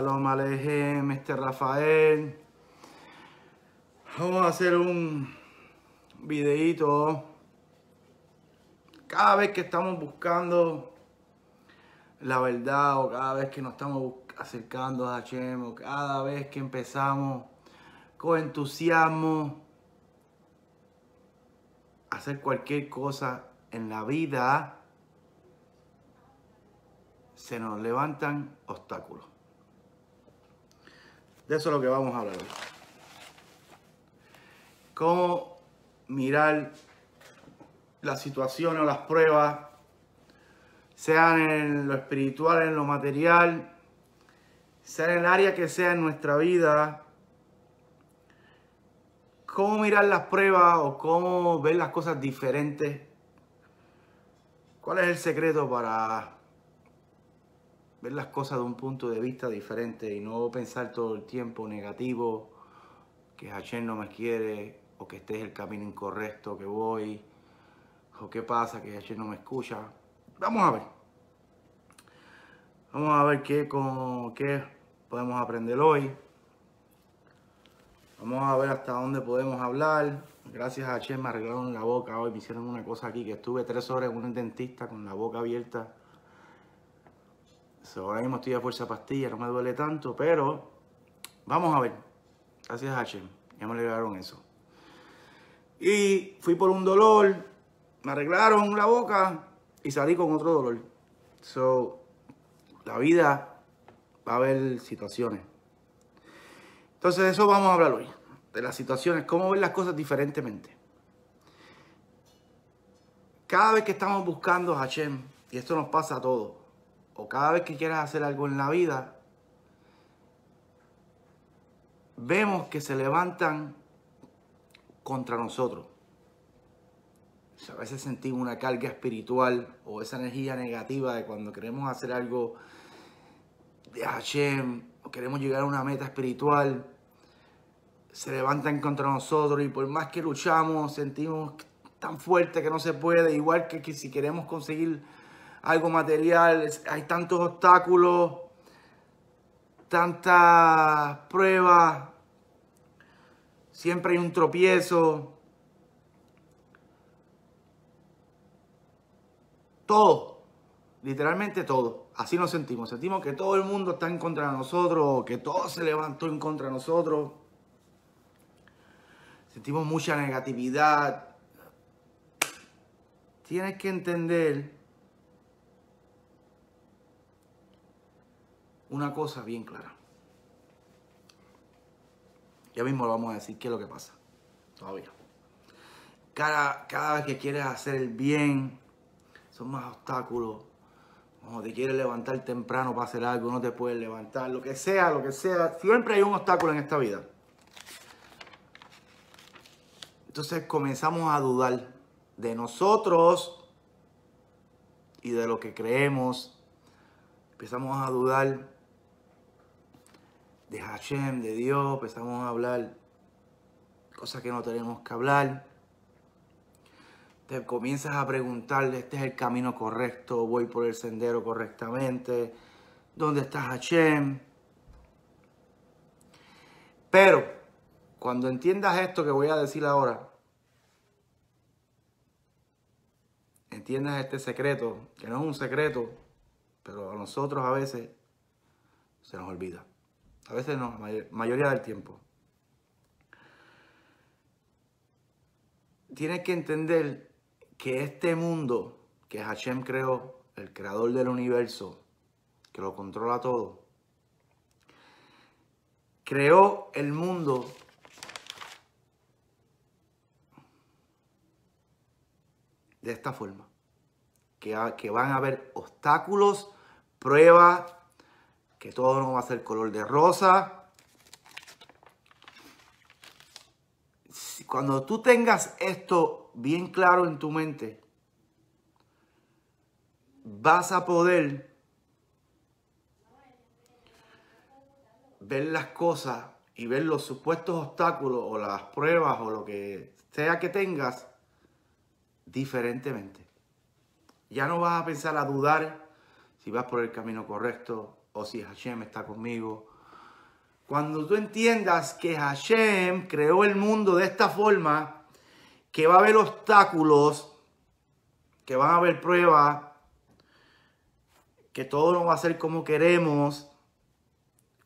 Saludos, este Rafael. Vamos a hacer un videito. Cada vez que estamos buscando la verdad o cada vez que nos estamos acercando a H&M o cada vez que empezamos con entusiasmo a hacer cualquier cosa en la vida, se nos levantan obstáculos. De eso es lo que vamos a hablar hoy. Cómo mirar las situaciones o las pruebas, sean en lo espiritual, en lo material, sea en el área que sea en nuestra vida. Cómo mirar las pruebas o cómo ver las cosas diferentes. ¿Cuál es el secreto para ver las cosas de un punto de vista diferente y no pensar todo el tiempo negativo, que Hashem no me quiere, o que este es el camino incorrecto que voy, o qué pasa, que Hashem no me escucha. Vamos a ver. Vamos a ver qué, con, qué podemos aprender hoy. Vamos a ver hasta dónde podemos hablar. Gracias a Hashem me arreglaron la boca hoy. Me hicieron una cosa aquí que estuve tres horas en un dentista con la boca abierta ahora mismo estoy a fuerza pastilla, no me duele tanto, pero vamos a ver. Gracias Hachem, ya me regalaron eso. Y fui por un dolor, me arreglaron la boca y salí con otro dolor. So, la vida va a haber situaciones. Entonces de eso vamos a hablar hoy, de las situaciones, cómo ver las cosas diferentemente. Cada vez que estamos buscando a y esto nos pasa a todos, cada vez que quieras hacer algo en la vida, vemos que se levantan contra nosotros. A veces sentimos una carga espiritual o esa energía negativa de cuando queremos hacer algo de Hashem o queremos llegar a una meta espiritual, se levantan contra nosotros y por más que luchamos, sentimos tan fuerte que no se puede, igual que si queremos conseguir algo material, hay tantos obstáculos, tantas pruebas, siempre hay un tropiezo. Todo, literalmente todo. Así nos sentimos. Sentimos que todo el mundo está en contra de nosotros, que todo se levantó en contra de nosotros. Sentimos mucha negatividad. Tienes que entender una cosa bien clara. Ya mismo lo vamos a decir qué es lo que pasa. Todavía. Cada, cada vez que quieres hacer el bien, son más obstáculos. O te quieres levantar temprano para hacer algo, no te puedes levantar, lo que sea, lo que sea. Siempre hay un obstáculo en esta vida. Entonces comenzamos a dudar de nosotros y de lo que creemos. Empezamos a dudar de Hashem, de Dios, empezamos a hablar cosas que no tenemos que hablar. Te comienzas a preguntarle, este es el camino correcto, voy por el sendero correctamente, ¿dónde está Hashem? Pero cuando entiendas esto que voy a decir ahora, entiendas este secreto, que no es un secreto, pero a nosotros a veces se nos olvida a veces no, mayoría del tiempo. Tienes que entender que este mundo que Hashem creó, el creador del universo, que lo controla todo, creó el mundo de esta forma, que, que van a haber obstáculos, pruebas, que todo no va a ser color de rosa. Cuando tú tengas esto bien claro en tu mente, vas a poder ver las cosas y ver los supuestos obstáculos o las pruebas o lo que sea que tengas diferentemente. Ya no vas a pensar a dudar si vas por el camino correcto, o si Hashem está conmigo. Cuando tú entiendas que Hashem creó el mundo de esta forma, que va a haber obstáculos, que van a haber pruebas, que todo no va a ser como queremos.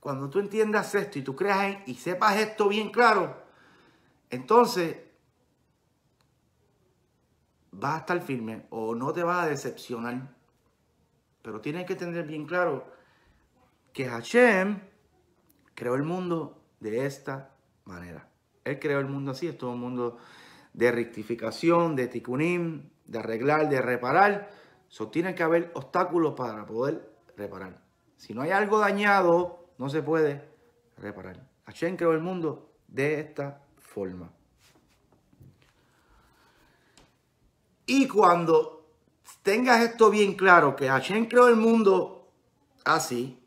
Cuando tú entiendas esto y tú creas y sepas esto bien claro, entonces vas a estar firme o no te vas a decepcionar. Pero tienes que tener bien claro que Hashem creó el mundo de esta manera. Él creó el mundo así, es todo un mundo de rectificación, de tikunim, de arreglar, de reparar. So, tiene que haber obstáculos para poder reparar. Si no hay algo dañado, no se puede reparar. Hashem creó el mundo de esta forma. Y cuando tengas esto bien claro, que Hashem creó el mundo así,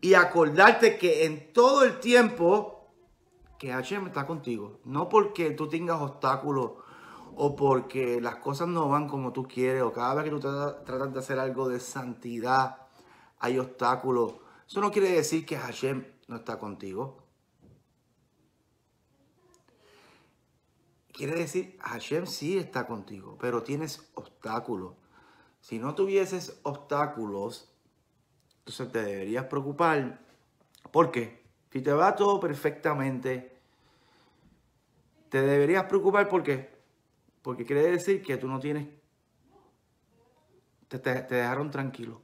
y acordarte que en todo el tiempo que Hashem está contigo. No porque tú tengas obstáculos o porque las cosas no van como tú quieres o cada vez que tú tratas de hacer algo de santidad hay obstáculos. Eso no quiere decir que Hashem no está contigo. Quiere decir, Hashem sí está contigo, pero tienes obstáculos. Si no tuvieses obstáculos, entonces te deberías preocupar porque si te va todo perfectamente, te deberías preocupar porque porque quiere decir que tú no tienes te, te, te dejaron tranquilo.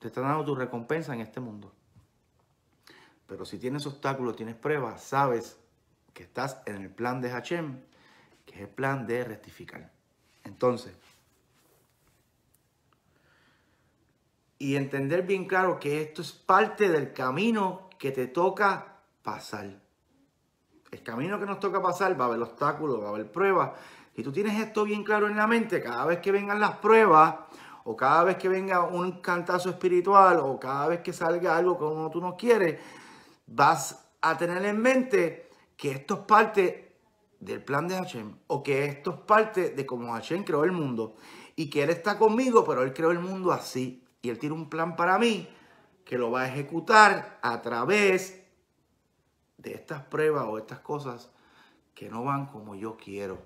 Te están dando tu recompensa en este mundo. Pero si tienes obstáculos, tienes pruebas, sabes que estás en el plan de Hashem, que es el plan de rectificar. Entonces, y entender bien claro que esto es parte del camino que te toca pasar. El camino que nos toca pasar va a haber obstáculos, va a haber pruebas. Y tú tienes esto bien claro en la mente, cada vez que vengan las pruebas, o cada vez que venga un cantazo espiritual, o cada vez que salga algo que uno, tú no quieres, vas a tener en mente que esto es parte del plan de Hashem, o que esto es parte de cómo Hashem creó el mundo, y que Él está conmigo, pero Él creó el mundo así y Él tiene un plan para mí que lo va a ejecutar a través de estas pruebas o estas cosas que no van como yo quiero.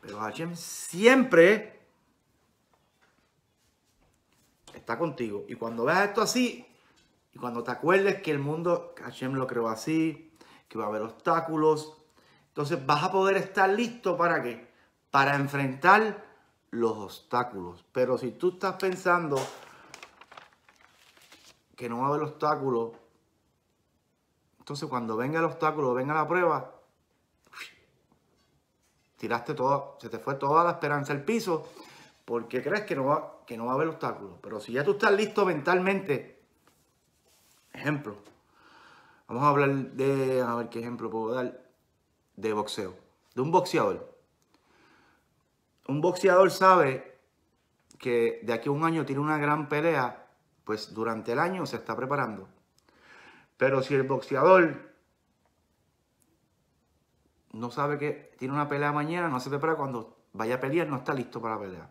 Pero Hashem siempre está contigo. Y cuando veas esto así, y cuando te acuerdes que el mundo, Hashem lo creó así, que va a haber obstáculos, entonces vas a poder estar listo para qué? Para enfrentar los obstáculos. Pero si tú estás pensando que no va a haber obstáculos, entonces cuando venga el obstáculo, venga la prueba, tiraste todo, se te fue toda la esperanza al piso porque crees que no, va, que no va a haber obstáculos. Pero si ya tú estás listo mentalmente, ejemplo, vamos a hablar de, a ver qué ejemplo puedo dar, de boxeo, de un boxeador un boxeador sabe que de aquí a un año tiene una gran pelea, pues durante el año se está preparando. Pero si el boxeador no sabe que tiene una pelea mañana, no se prepara cuando vaya a pelear, no está listo para pelear.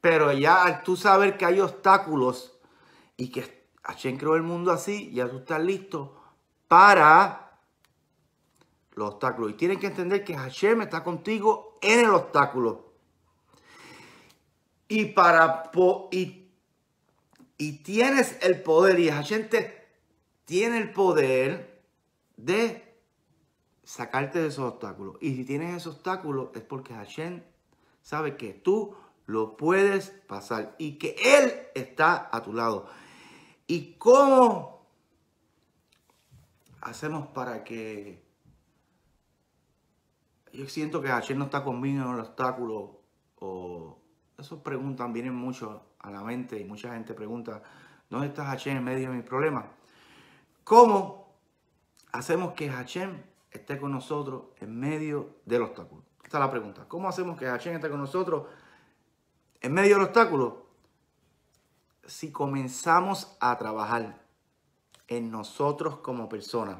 Pero ya tú sabes que hay obstáculos y que Hashem creó el mundo así, ya tú estás listo para los obstáculos. Y tienen que entender que Hashem está contigo en el obstáculo y para y, tienes el poder y Hashem tiene el poder de sacarte de esos obstáculos. Y si tienes esos obstáculos es porque Hashem sabe que tú lo puedes pasar y que Él está a tu lado. ¿Y cómo hacemos para que... Yo siento que Hashem no está conmigo en el obstáculo o esas preguntas vienen mucho a la mente y mucha gente pregunta, ¿dónde está Hashem en medio de mis problemas? ¿Cómo hacemos que Hachem esté con nosotros en medio del obstáculo? Esta es la pregunta. ¿Cómo hacemos que Hachem esté con nosotros en medio del obstáculo? Si comenzamos a trabajar en nosotros como personas,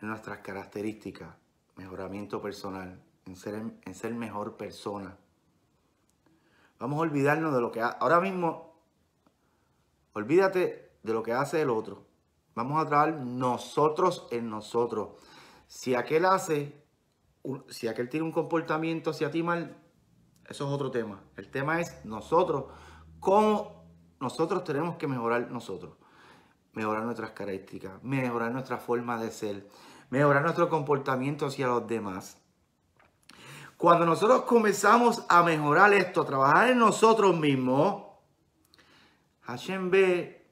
en nuestras características, mejoramiento personal, en ser, en ser mejor persona. Vamos a olvidarnos de lo que... hace. ahora mismo, olvídate de lo que hace el otro. Vamos a traer nosotros en nosotros. Si aquel hace, si aquel tiene un comportamiento hacia ti mal, eso es otro tema. El tema es nosotros, cómo nosotros tenemos que mejorar nosotros. Mejorar nuestras características, mejorar nuestra forma de ser, mejorar nuestro comportamiento hacia los demás. Cuando nosotros comenzamos a mejorar esto, a trabajar en nosotros mismos, Hashem ve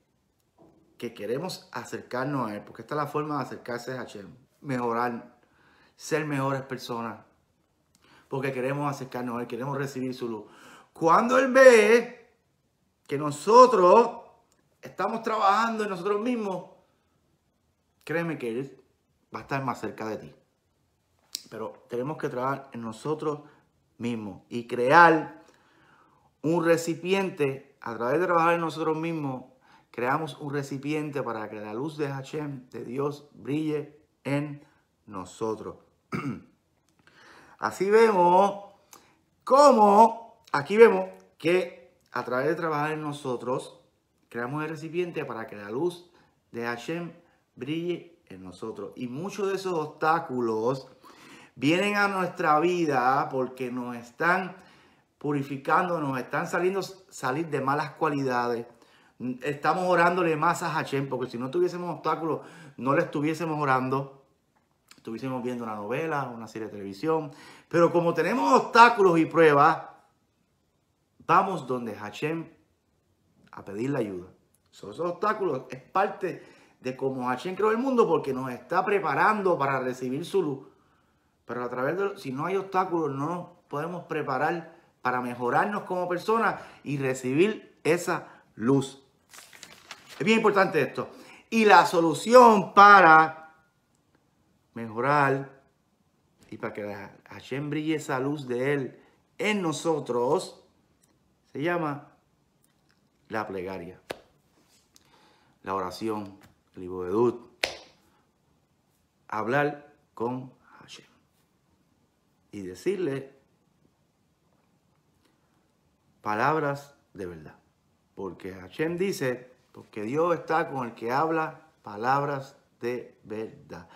que queremos acercarnos a Él, porque esta es la forma de acercarse a Hashem, mejorar, ser mejores personas, porque queremos acercarnos a Él, queremos recibir su luz. Cuando Él ve que nosotros estamos trabajando en nosotros mismos, créeme que Él va a estar más cerca de ti pero tenemos que trabajar en nosotros mismos y crear un recipiente a través de trabajar en nosotros mismos. Creamos un recipiente para que la luz de Hashem, de Dios, brille en nosotros. Así vemos cómo, aquí vemos que a través de trabajar en nosotros, creamos el recipiente para que la luz de Hashem brille en nosotros. Y muchos de esos obstáculos vienen a nuestra vida porque nos están purificando, nos están saliendo salir de malas cualidades. Estamos orándole más a Hachem porque si no tuviésemos obstáculos, no le estuviésemos orando. Estuviésemos viendo una novela, una serie de televisión. Pero como tenemos obstáculos y pruebas, vamos donde Hachem a pedirle ayuda. So, esos obstáculos es parte de cómo Hachem creó el mundo porque nos está preparando para recibir su luz. Pero a través de, si no hay obstáculos, no podemos preparar para mejorarnos como personas y recibir esa luz. Es bien importante esto. Y la solución para mejorar y para que Hashem brille esa luz de Él en nosotros se llama la plegaria, la oración, el Dud hablar con y decirle palabras de verdad. Porque Hashem dice, porque Dios está con el que habla palabras de verdad.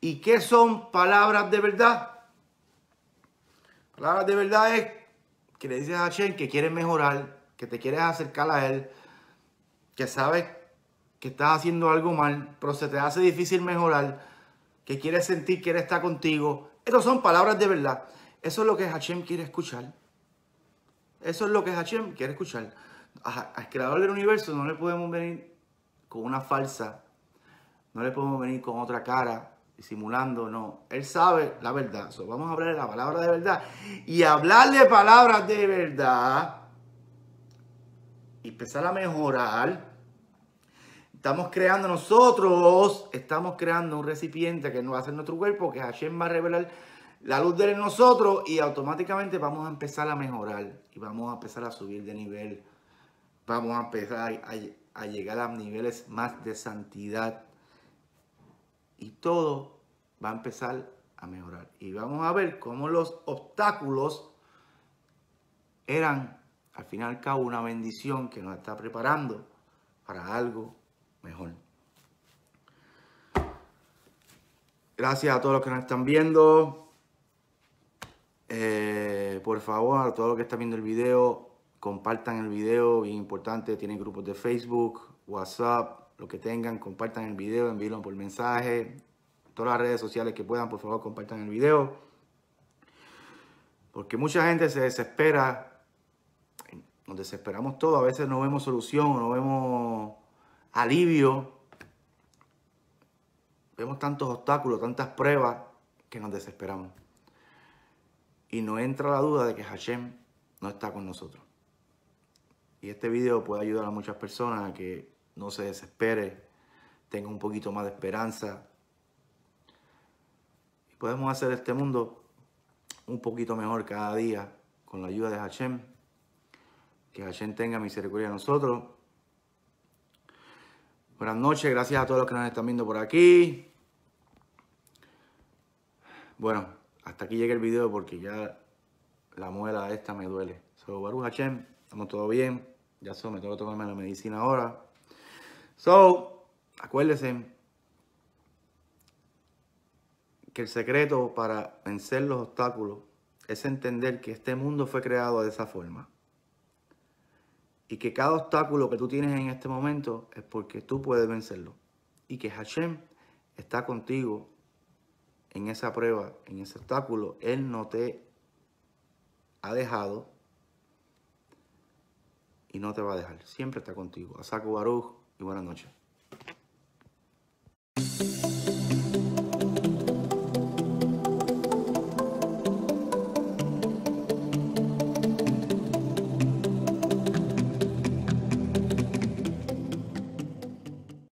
¿Y qué son palabras de verdad? Palabras de verdad es que le dices a Hashem que quieres mejorar, que te quieres acercar a Él, que sabes que estás haciendo algo mal, pero se te hace difícil mejorar, que quieres sentir que Él está contigo, estas son palabras de verdad. Eso es lo que Hashem quiere escuchar. Eso es lo que Hashem quiere escuchar. Al creador del universo no le podemos venir con una falsa. No le podemos venir con otra cara, disimulando, no. Él sabe la verdad. vamos a hablar de la palabra de verdad. Y hablar de palabras de verdad. Y empezar a mejorar Estamos creando nosotros, estamos creando un recipiente que nos va a ser nuestro cuerpo, que Hashem va a revelar la luz de nosotros y automáticamente vamos a empezar a mejorar y vamos a empezar a subir de nivel. Vamos a empezar a, llegar a niveles más de santidad. Y todo va a empezar a mejorar. Y vamos a ver cómo los obstáculos eran al final y al cabo una bendición que nos está preparando para algo mejor. Gracias a todos los que nos están viendo. Eh, por favor, a todos los que están viendo el video, compartan el video, bien importante. Tienen grupos de Facebook, WhatsApp, lo que tengan, compartan el video, envíenlo por mensaje. Todas las redes sociales que puedan, por favor, compartan el video. Porque mucha gente se desespera. Nos desesperamos todos. A veces no vemos solución, no vemos alivio. Vemos tantos obstáculos, tantas pruebas que nos desesperamos. Y no entra la duda de que Hashem no está con nosotros. Y este video puede ayudar a muchas personas a que no se desespere, tenga un poquito más de esperanza. Y podemos hacer este mundo un poquito mejor cada día con la ayuda de Hashem. Que Hashem tenga misericordia de nosotros Buenas noches, gracias a todos los que nos están viendo por aquí. Bueno, hasta aquí llega el video porque ya la muela esta me duele. Soy Baruja Hachem, estamos todo bien. Ya so, me tengo que tomarme la medicina ahora. So, acuérdense que el secreto para vencer los obstáculos es entender que este mundo fue creado de esa forma. Y que cada obstáculo que tú tienes en este momento es porque tú puedes vencerlo. Y que Hashem está contigo en esa prueba, en ese obstáculo. Él no te ha dejado y no te va a dejar. Siempre está contigo. Asako Baruch y buenas noches.